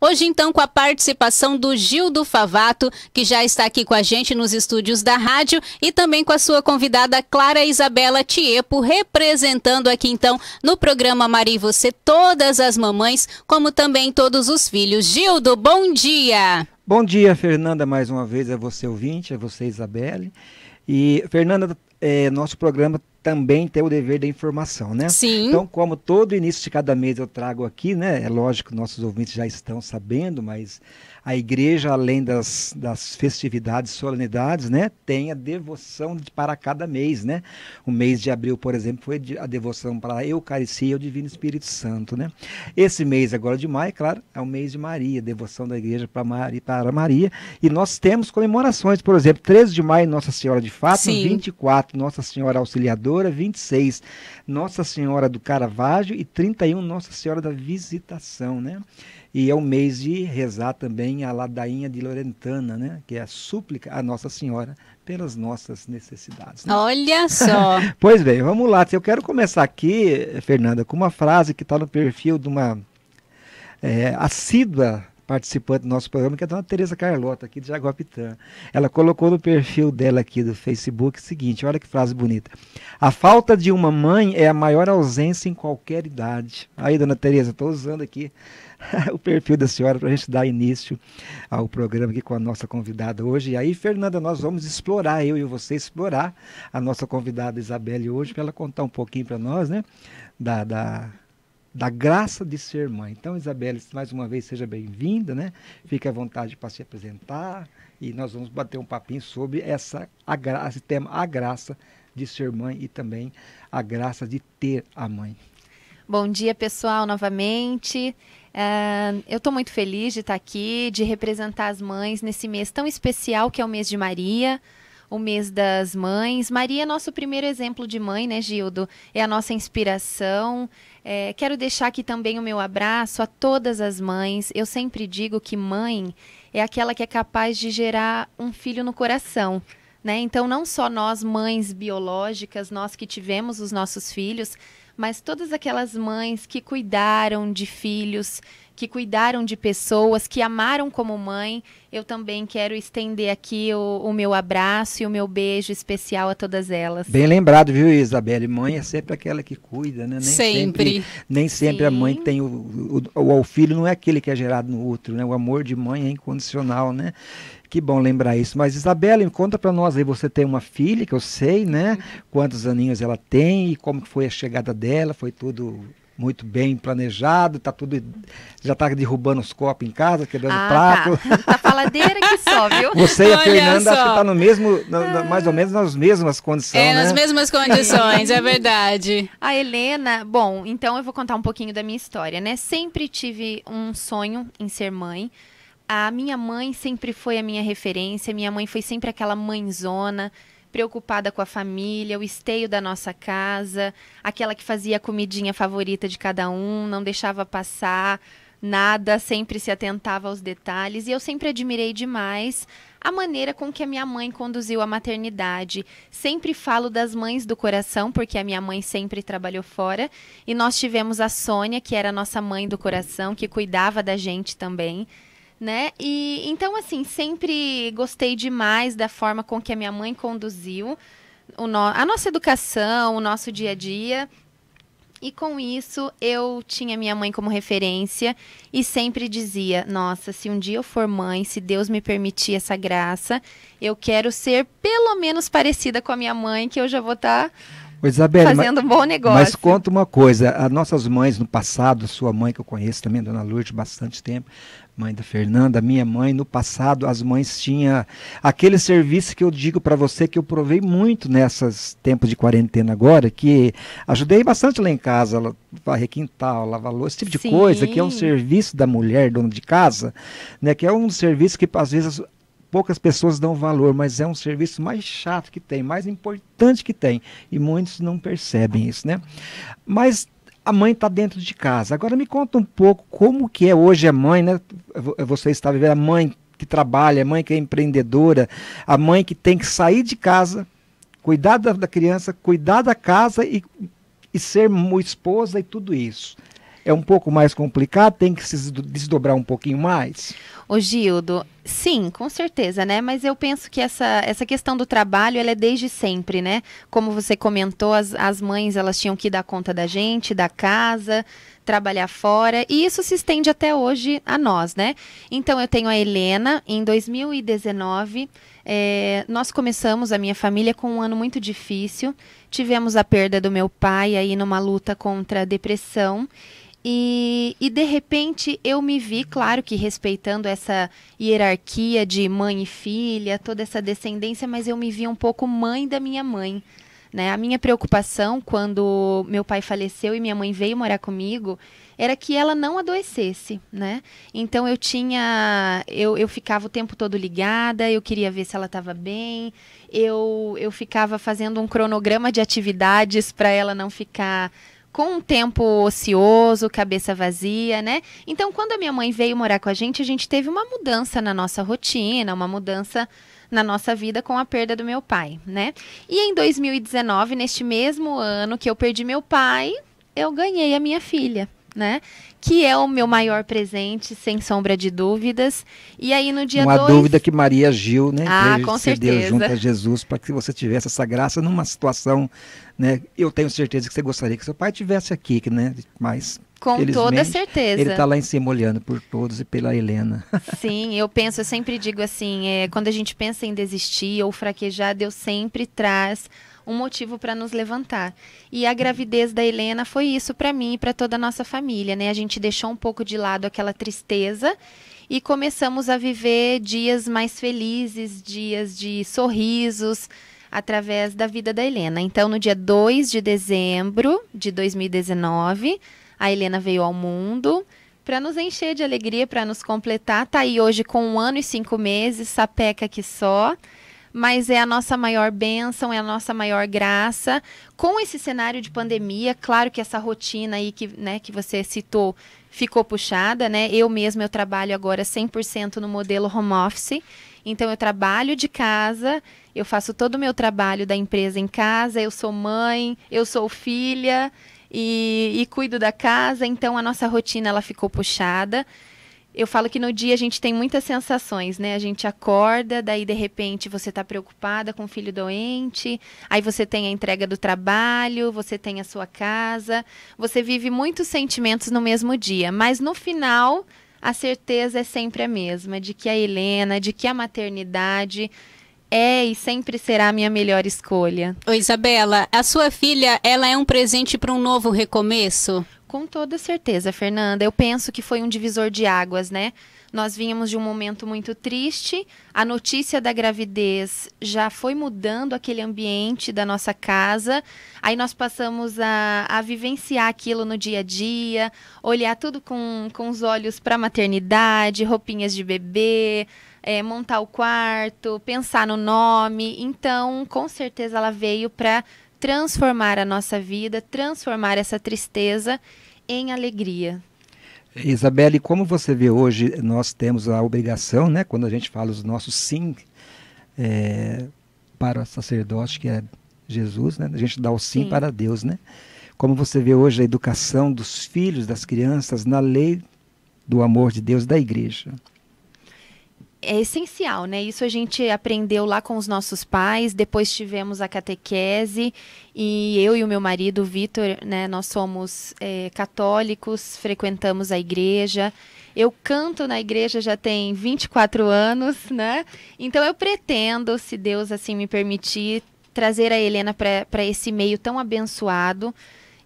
Hoje, então, com a participação do Gildo Favato, que já está aqui com a gente nos estúdios da rádio, e também com a sua convidada Clara Isabela Tiepo, representando aqui, então, no programa Mari Você, todas as mamães, como também todos os filhos. Gildo, bom dia! Bom dia, Fernanda, mais uma vez, é você ouvinte, é você, Isabelle. E, Fernanda, é, nosso programa também tem o dever da informação, né? Sim. Então, como todo início de cada mês eu trago aqui, né? É lógico, nossos ouvintes já estão sabendo, mas a igreja, além das, das festividades, solenidades, né? Tem a devoção para cada mês, né? O mês de abril, por exemplo, foi a devoção para a Eucaristia e o Divino Espírito Santo, né? Esse mês agora de maio, é claro, é o mês de Maria, devoção da igreja para Maria, para Maria. E nós temos comemorações, por exemplo, 13 de maio, Nossa Senhora de Fátima, Sim. 24, Nossa Senhora Auxiliadora, 26 Nossa Senhora do Caravaggio e 31 Nossa Senhora da Visitação, né? E é o mês de rezar também a ladainha de Lorentana, né? Que é a súplica à Nossa Senhora pelas nossas necessidades. Né? Olha só! pois bem, vamos lá. Eu quero começar aqui, eh, Fernanda, com uma frase que está no perfil de uma é, assídua participante do nosso programa, que é a dona Tereza Carlota, aqui de Jaguapitã. Ela colocou no perfil dela aqui do Facebook o seguinte, olha que frase bonita. A falta de uma mãe é a maior ausência em qualquer idade. Aí, dona Tereza, estou usando aqui o perfil da senhora para a gente dar início ao programa aqui com a nossa convidada hoje. E aí, Fernanda, nós vamos explorar, eu e você, explorar a nossa convidada Isabelle hoje, para ela contar um pouquinho para nós, né, da, da da graça de ser mãe. Então, Isabela, mais uma vez, seja bem-vinda, né? Fique à vontade para se apresentar e nós vamos bater um papinho sobre essa, a graça esse tema, a graça de ser mãe e também a graça de ter a mãe. Bom dia, pessoal, novamente. Uh, eu estou muito feliz de estar aqui, de representar as mães nesse mês tão especial que é o mês de Maria o mês das mães. Maria é nosso primeiro exemplo de mãe, né, Gildo? É a nossa inspiração. É, quero deixar aqui também o meu abraço a todas as mães. Eu sempre digo que mãe é aquela que é capaz de gerar um filho no coração. Né? Então, não só nós, mães biológicas, nós que tivemos os nossos filhos, mas todas aquelas mães que cuidaram de filhos, que cuidaram de pessoas, que amaram como mãe. Eu também quero estender aqui o, o meu abraço e o meu beijo especial a todas elas. Bem lembrado, viu, Isabelle? Mãe é sempre aquela que cuida, né? Nem sempre. sempre nem sempre Sim. a mãe tem o, o, o, filho não é aquele que é gerado no outro, né? O amor de mãe é incondicional, né? Que bom lembrar isso. Mas Isabela, conta para nós aí, você tem uma filha, que eu sei, né? Quantos aninhos ela tem e como foi a chegada dela? Foi tudo muito bem planejado, tá tudo já tá derrubando os copos em casa, quebrando ah, tá. prato. Tá. tá faladeira que só, viu? Você e a Olha Fernanda só. acho que tá no mesmo, mais ou menos nas mesmas condições, É, né? nas mesmas condições, é verdade. A Helena, bom, então eu vou contar um pouquinho da minha história, né? Sempre tive um sonho em ser mãe a minha mãe sempre foi a minha referência, minha mãe foi sempre aquela mãezona preocupada com a família, o esteio da nossa casa, aquela que fazia a comidinha favorita de cada um, não deixava passar nada, sempre se atentava aos detalhes e eu sempre admirei demais a maneira com que a minha mãe conduziu a maternidade. Sempre falo das mães do coração, porque a minha mãe sempre trabalhou fora, e nós tivemos a Sônia, que era a nossa mãe do coração, que cuidava da gente também né? E então assim, sempre gostei demais da forma com que a minha mãe conduziu o no... a nossa educação, o nosso dia a dia. E com isso eu tinha minha mãe como referência e sempre dizia: "Nossa, se um dia eu for mãe, se Deus me permitir essa graça, eu quero ser pelo menos parecida com a minha mãe, que eu já vou estar tá Isabel, fazendo mas, um bom negócio". Mas conta uma coisa, as nossas mães no passado, sua mãe que eu conheço também, dona Lourdes, bastante tempo, mãe da Fernanda, minha mãe, no passado as mães tinham aquele serviço que eu digo para você que eu provei muito nessas tempos de quarentena agora, que ajudei bastante lá em casa, ela varrer quintal, lavar louça, esse tipo de Sim. coisa, que é um serviço da mulher, dona de casa, né, que é um serviço que às vezes poucas pessoas dão valor, mas é um serviço mais chato que tem, mais importante que tem, e muitos não percebem isso, né? Mas a mãe está dentro de casa. Agora me conta um pouco como que é hoje a mãe, né? Você está vivendo a mãe que trabalha, a mãe que é empreendedora, a mãe que tem que sair de casa, cuidar da, criança, cuidar da casa e, e ser esposa e tudo isso é um pouco mais complicado, tem que se desdobrar um pouquinho mais? Ô Gildo, sim, com certeza, né? Mas eu penso que essa, essa questão do trabalho, ela é desde sempre, né? Como você comentou, as, as mães, elas tinham que dar conta da gente, da casa, trabalhar fora, e isso se estende até hoje a nós, né? Então, eu tenho a Helena, em 2019, é, eh, nós começamos a minha família com um ano muito difícil, tivemos a perda do meu pai aí numa luta contra a depressão, e, e, de repente eu me vi, claro que respeitando essa hierarquia de mãe e filha, toda essa descendência, mas eu me vi um pouco mãe da minha mãe. Né? A minha preocupação quando meu pai faleceu e minha mãe veio morar comigo era que ela não adoecesse, né? Então eu tinha, eu, eu ficava o tempo todo ligada, eu queria ver se ela estava bem, eu eu ficava fazendo um cronograma de atividades para ela não ficar com um tempo ocioso, cabeça vazia, né? Então, quando a minha mãe veio morar com a gente, a gente teve uma mudança na nossa rotina, uma mudança na nossa vida com a perda do meu pai, né? E em 2019, neste mesmo ano que eu perdi meu pai, eu ganhei a minha filha né? Que é o meu maior presente, sem sombra de dúvidas. E aí no dia 2. Uma dois... dúvida que Maria Gil, né? Ah, com certeza. junto a Jesus para que você tivesse essa graça numa situação, né? Eu tenho certeza que você gostaria que seu pai tivesse aqui, né? Mas com toda certeza. Ele está lá em cima olhando por todos e pela Helena. Sim, eu penso, eu sempre digo assim, é, quando a gente pensa em desistir ou fraquejar, Deus sempre traz um motivo para nos levantar. E a gravidez da Helena foi isso para mim e para toda a nossa família, né? A gente deixou um pouco de lado aquela tristeza e começamos a viver dias mais felizes, dias de sorrisos através da vida da Helena. Então, no dia 2 de dezembro de 2019, a Helena veio ao mundo para nos encher de alegria, para nos completar. Tá aí hoje com um ano e cinco meses, sapeca que só. Mas é a nossa maior bênção, é a nossa maior graça. Com esse cenário de pandemia, claro que essa rotina aí que, né, que você citou ficou puxada, né? Eu mesma eu trabalho agora 100% no modelo home office. Então eu trabalho de casa, eu faço todo o meu trabalho da empresa em casa, eu sou mãe, eu sou filha, e, e cuido da casa, então a nossa rotina ela ficou puxada eu falo que no dia a gente tem muitas sensações, né? A gente acorda, daí de repente você está preocupada com o filho doente, aí você tem a entrega do trabalho, você tem a sua casa, você vive muitos sentimentos no mesmo dia, mas no final a certeza é sempre a mesma, de que a Helena, de que a maternidade é e sempre será a minha melhor escolha. Ô Isabela, a sua filha, ela é um presente para um novo recomeço? Com toda certeza, Fernanda. Eu penso que foi um divisor de águas, né? Nós vínhamos de um momento muito triste. A notícia da gravidez já foi mudando aquele ambiente da nossa casa. Aí nós passamos a, a vivenciar aquilo no dia a dia, olhar tudo com, com os olhos para a maternidade, roupinhas de bebê, é, montar o quarto, pensar no nome. Então, com certeza, ela veio para transformar a nossa vida, transformar essa tristeza em alegria. Isabelle, como você vê hoje, nós temos a obrigação, né, quando a gente fala os nossos sim é, para o sacerdote, que é Jesus, né, a gente dá o sim, sim. para Deus. Né? Como você vê hoje a educação dos filhos, das crianças, na lei do amor de Deus da igreja? é essencial, né? Isso a gente aprendeu lá com os nossos pais, depois tivemos a catequese e eu e o meu marido, Vitor, né, nós somos é, católicos, frequentamos a igreja. Eu canto na igreja já tem 24 anos, né? Então eu pretendo, se Deus assim me permitir, trazer a Helena para esse meio tão abençoado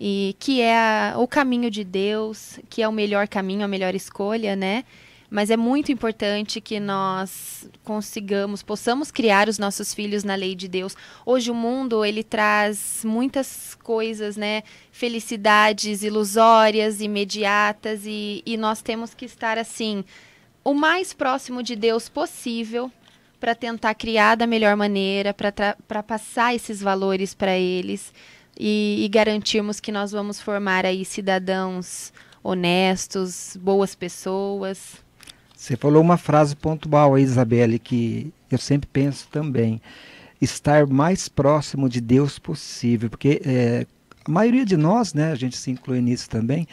e que é a, o caminho de Deus, que é o melhor caminho, a melhor escolha, né? mas é muito importante que nós consigamos, possamos criar os nossos filhos na lei de Deus. Hoje o mundo ele traz muitas coisas, né? Felicidades ilusórias, imediatas e, e nós temos que estar assim o mais próximo de Deus possível para tentar criar da melhor maneira, para passar esses valores para eles e, e garantirmos que nós vamos formar aí cidadãos honestos, boas pessoas. Você falou uma frase pontual aí, Isabelle, que eu sempre penso também. Estar mais próximo de Deus possível, porque é, a maioria de nós, né, a gente se inclui nisso também,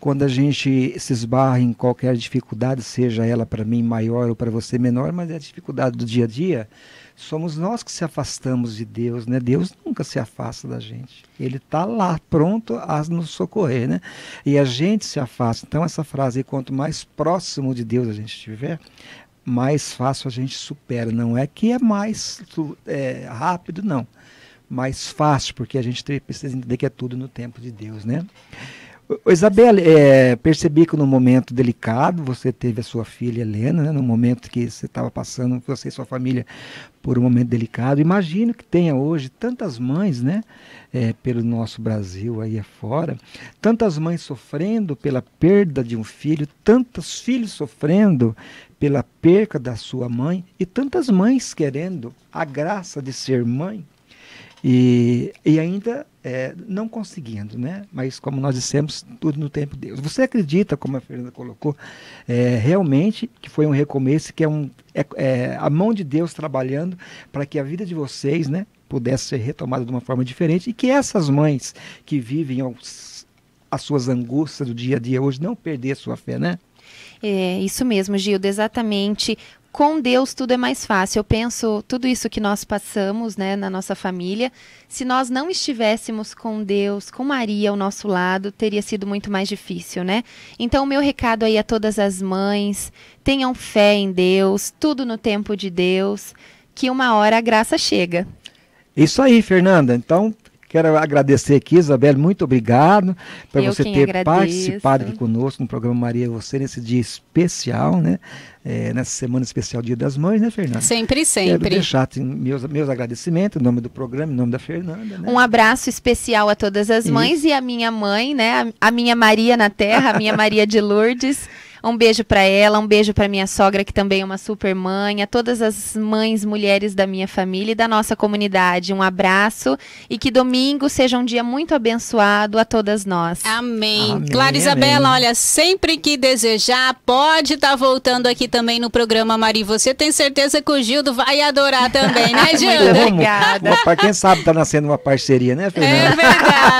quando a gente se esbarra em qualquer dificuldade, seja ela para mim maior ou para você menor, mas é a dificuldade do dia a dia, somos nós que se afastamos de Deus, né? Deus nunca se afasta da gente. Ele está lá pronto a nos socorrer, né? E a gente se afasta. Então essa frase, quanto mais próximo de Deus a gente estiver, mais fácil a gente supera. Não é que é mais é, rápido, não. Mais fácil, porque a gente precisa entender que é tudo no tempo de Deus, né? Isabela, é, percebi que num momento delicado você teve a sua filha Helena, né, no momento que você estava passando, você e sua família, por um momento delicado. Imagino que tenha hoje tantas mães, né, é, pelo nosso Brasil aí afora, tantas mães sofrendo pela perda de um filho, tantos filhos sofrendo pela perca da sua mãe e tantas mães querendo a graça de ser mãe. E, e ainda é, não conseguindo, né? Mas como nós dissemos, tudo no tempo de Deus. Você acredita, como a Fernanda colocou, é, realmente que foi um recomeço, que é, um, é, é a mão de Deus trabalhando para que a vida de vocês, né, pudesse ser retomada de uma forma diferente e que essas mães que vivem aos, as suas angústias do dia a dia hoje não perder sua fé, né? É, isso mesmo, Gilda, exatamente com Deus tudo é mais fácil. Eu penso tudo isso que nós passamos, né, na nossa família, se nós não estivéssemos com Deus, com Maria ao nosso lado, teria sido muito mais difícil, né? Então, o meu recado aí a todas as mães, tenham fé em Deus, tudo no tempo de Deus, que uma hora a graça chega. Isso aí, Fernanda. Então, Quero agradecer aqui, Isabel, muito obrigado por você ter agradeço. participado aqui conosco no programa Maria Você nesse dia especial, né? É, nessa semana especial Dia das Mães, né, Fernanda? Sempre, sempre. Quero deixar assim, meus, meus agradecimentos em nome do programa, em nome da Fernanda. Né? Um abraço especial a todas as mães Isso. e a minha mãe, né? A, a minha Maria na Terra, a minha Maria de Lourdes. Um beijo para ela, um beijo para minha sogra, que também é uma super mãe, a todas as mães, mulheres da minha família e da nossa comunidade. Um abraço e que domingo seja um dia muito abençoado a todas nós. Amém. amém Clara amém. Isabela, olha, sempre que desejar, pode estar tá voltando aqui também no programa Mari. Você tem certeza que o Gildo vai adorar também, né, Gildo? Obrigada. Para quem sabe, tá nascendo uma parceria, né, Fernanda? É verdade.